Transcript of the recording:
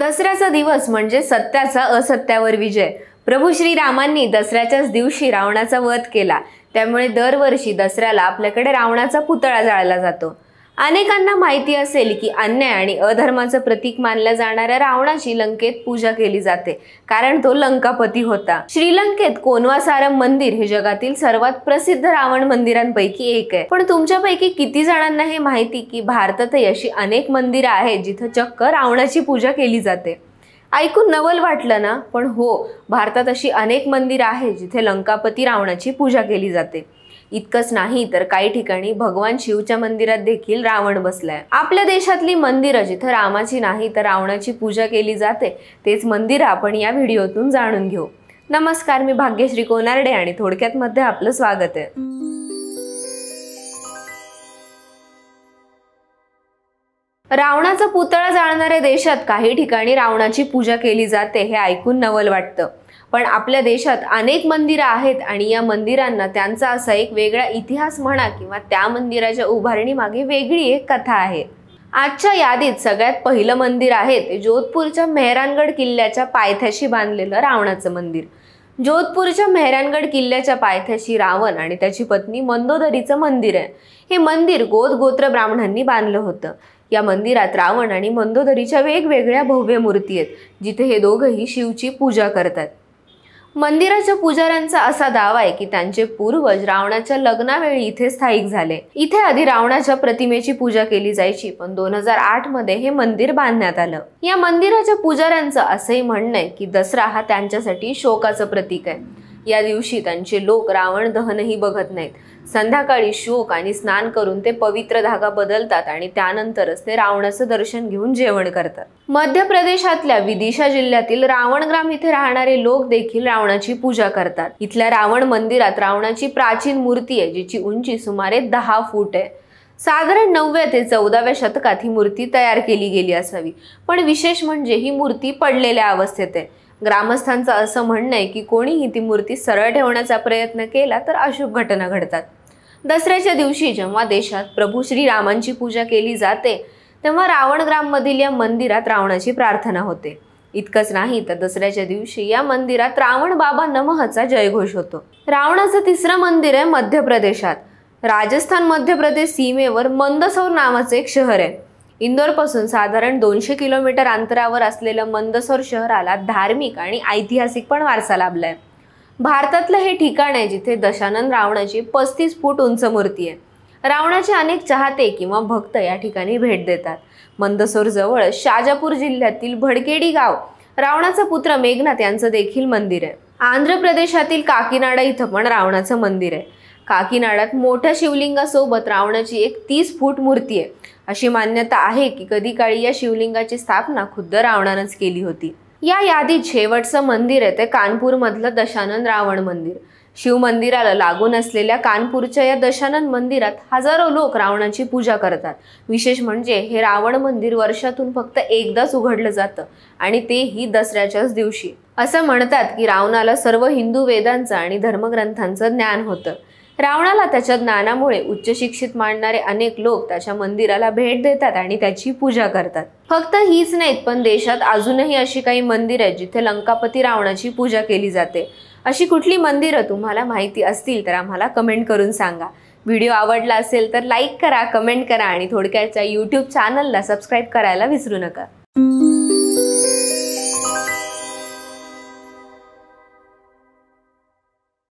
दसऱ्याचा दिवस म्हणजे सत्याचा असत्यावर विजय प्रभू श्रीरामांनी दसऱ्याच्याच दिवशी रावणाचा वध केला त्यामुळे दरवर्षी दसऱ्याला आपल्याकडे रावणाचा पुतळा जाळला जातो अनेकांना माहिती असेल की अन्याय आणि अधर्माचं प्रतीक मानल्या जाणाऱ्या रावणाची लंकेत पूजा केली जाते कारण तो लंकापती होता श्रीलंकेत कोनवासारम मंदिर हे जगातील सर्वात प्रसिद्ध रावण मंदिरांपैकी एक आहे पण तुमच्यापैकी किती जणांना हे माहिती की भारतातही अशी अनेक मंदिरं आहेत जिथं चक्क रावणाची पूजा केली जाते ऐकून नवल वाटलं ना पण हो भारतात अशी अनेक मंदिरं आहेत जिथे लंकापती रावणाची पूजा केली जाते इतकंच नाही तर काही ठिकाणी भगवान शिवच्या मंदिरात देखील रावण बसलाय आपल्या देशातली मंदिरं जिथं रामाची नाही तर रावणाची पूजा केली जाते तेच मंदिर आपण या व्हिडिओतून जाणून घेऊ नमस्कार मी भाग्यश्री कोनार्डे आणि थोडक्यात मध्ये आपलं स्वागत आहे रावणाचा पुतळा जाळणाऱ्या देशात काही ठिकाणी रावणाची पूजा केली जाते हे ऐकून नवल वाटतं पण आपल्या देशात अनेक मंदिरं आहेत आणि या मंदिरांना त्यांचा असा एक वेगळा इतिहास म्हणा किंवा त्या मंदिराच्या उभारणीमागे वेगळी एक कथा आहे आजच्या यादीत सगळ्यात पहिलं मंदिर आहे ते जोधपूरच्या मेहरानगड किल्ल्याच्या पायथ्याशी बांधलेलं रावणाचं मंदिर जोधपूरच्या मेहरानगड किल्ल्याच्या पायथ्याशी रावण आणि त्याची पत्नी मंदोदरीचं मंदिर आहे हे मंदिर गोद गोत्र ब्राह्मणांनी बांधलं होतं या मंदिरात रावण आणि मंदोदरीच्या वेगवेगळ्या भव्य मूर्ती आहेत जिथे हे दोघंही शिवची पूजा करतात मंदिराच्या पुजाऱ्यांचा असा दावा आहे की त्यांचे पूर्वज रावणाच्या लग्नावेळी इथे स्थायिक झाले इथे आधी रावणाच्या प्रतिमेची पूजा केली जायची पण दोन हजार आठ मध्ये हे मंदिर बांधण्यात आलं या मंदिराच्या पुजाऱ्यांचं असंही म्हणणं आहे की दसरा हा त्यांच्यासाठी शोकाचं प्रतीक आहे या दिवशी त्यांचे लोक रावण दहनही बघत नाहीत संध्याकाळी शोक आणि स्नान करून ते पवित्र धागा बदलतात आणि त्यानंतरच ते रावणाचं दर्शन घेऊन जेवण करतात मध्य प्रदेशातल्या विदिशा जिल्ह्यातील रावणग्राम इथे राहणारे लोक देखील रावणाची पूजा करतात इथल्या रावण मंदिरात रावणाची प्राचीन मूर्ती आहे जिची उंची सुमारे दहा फूट आहे साधारण नवव्या ते चौदाव्या शतकात ही मूर्ती तयार केली गेली असावी पण विशेष म्हणजे ही मूर्ती पडलेल्या अवस्थेत आहे ग्रामस्थांचं असं म्हणणं आहे की कोणीही ती मूर्ती सरळ ठेवण्याचा प्रयत्न केला तर अशुभ घटना घडतात दसऱ्याच्या दिवशी जेव्हा देशात प्रभू श्रीरामांची पूजा केली जाते तेव्हा रावणग्राममधील या मंदिरात रावणाची प्रार्थना होते इतकंच नाही तर दसऱ्याच्या दिवशी या मंदिरात रावण बाबा नमहचा जयघोष होतो रावणाचं तिसरं मंदिर आहे मध्य प्रदेशात राजस्थान मध्य प्रदेश सीमेवर मंदसौर नावाचं एक शहर आहे इंदोरपासून साधारण दोनशे किलोमीटर अंतरावर असलेलं मंदसौर शहराला धार्मिक आणि ऐतिहासिक पण वारसा लाभलाय भारतातलं हे ठिकाण आहे जिथे दशानंद रावणाची पस्तीस फूट उंच मूर्ती आहे रावणाचे अनेक चाहते किंवा भक्त या ठिकाणी भेट देतात मंदसौर जवळ शाजापूर जिल्ह्यातील भडकेडी गाव रावणाचा पुत्र मेघनाथ यांचं देखील मंदिर आहे आंध्र प्रदेशातील काकीनाडा इथं पण रावणाचं मंदिर आहे काकीनाडात मोठ्या शिवलिंगासोबत रावणाची एक तीस फूट मूर्ती आहे अशी मान्यता आहे की कधी काळी या शिवलिंगाची स्थापना खुद्द रावणानंच केली होती या यादीत शेवटचं मंदिर आहे ते कानपूरमधलं दशानंद रावण मंदिर शिवमंदिराला लागून असलेल्या कानपूरच्या या दशानंद मंदिरात हजारो लोक रावणाची पूजा करतात विशेष म्हणजे हे रावण मंदिर वर्षातून फक्त एकदाच उघडलं जातं आणि ते ही दसऱ्याच्याच दिवशी असं म्हणतात की रावणाला सर्व हिंदू वेदांचं आणि धर्मग्रंथांचं ज्ञान होतं रावणाला त्याच्या ज्ञानामुळे उच्च शिक्षित मानणारे अनेक लोक त्याच्या मंदिराला भेट देतात आणि त्याची पूजा करतात फक्त हीच नाहीत पण देशात अजूनही अशी काही मंदिरं आहेत जिथे लंकापती रावणाची पूजा केली जाते अशी कुठली मंदिरं तुम्हाला माहिती असतील तर आम्हाला कमेंट करून सांगा व्हिडिओ आवडला असेल तर लाईक करा कमेंट करा आणि थोडक्याच्या यूट्यूब चॅनलला सबस्क्राईब करायला विसरू नका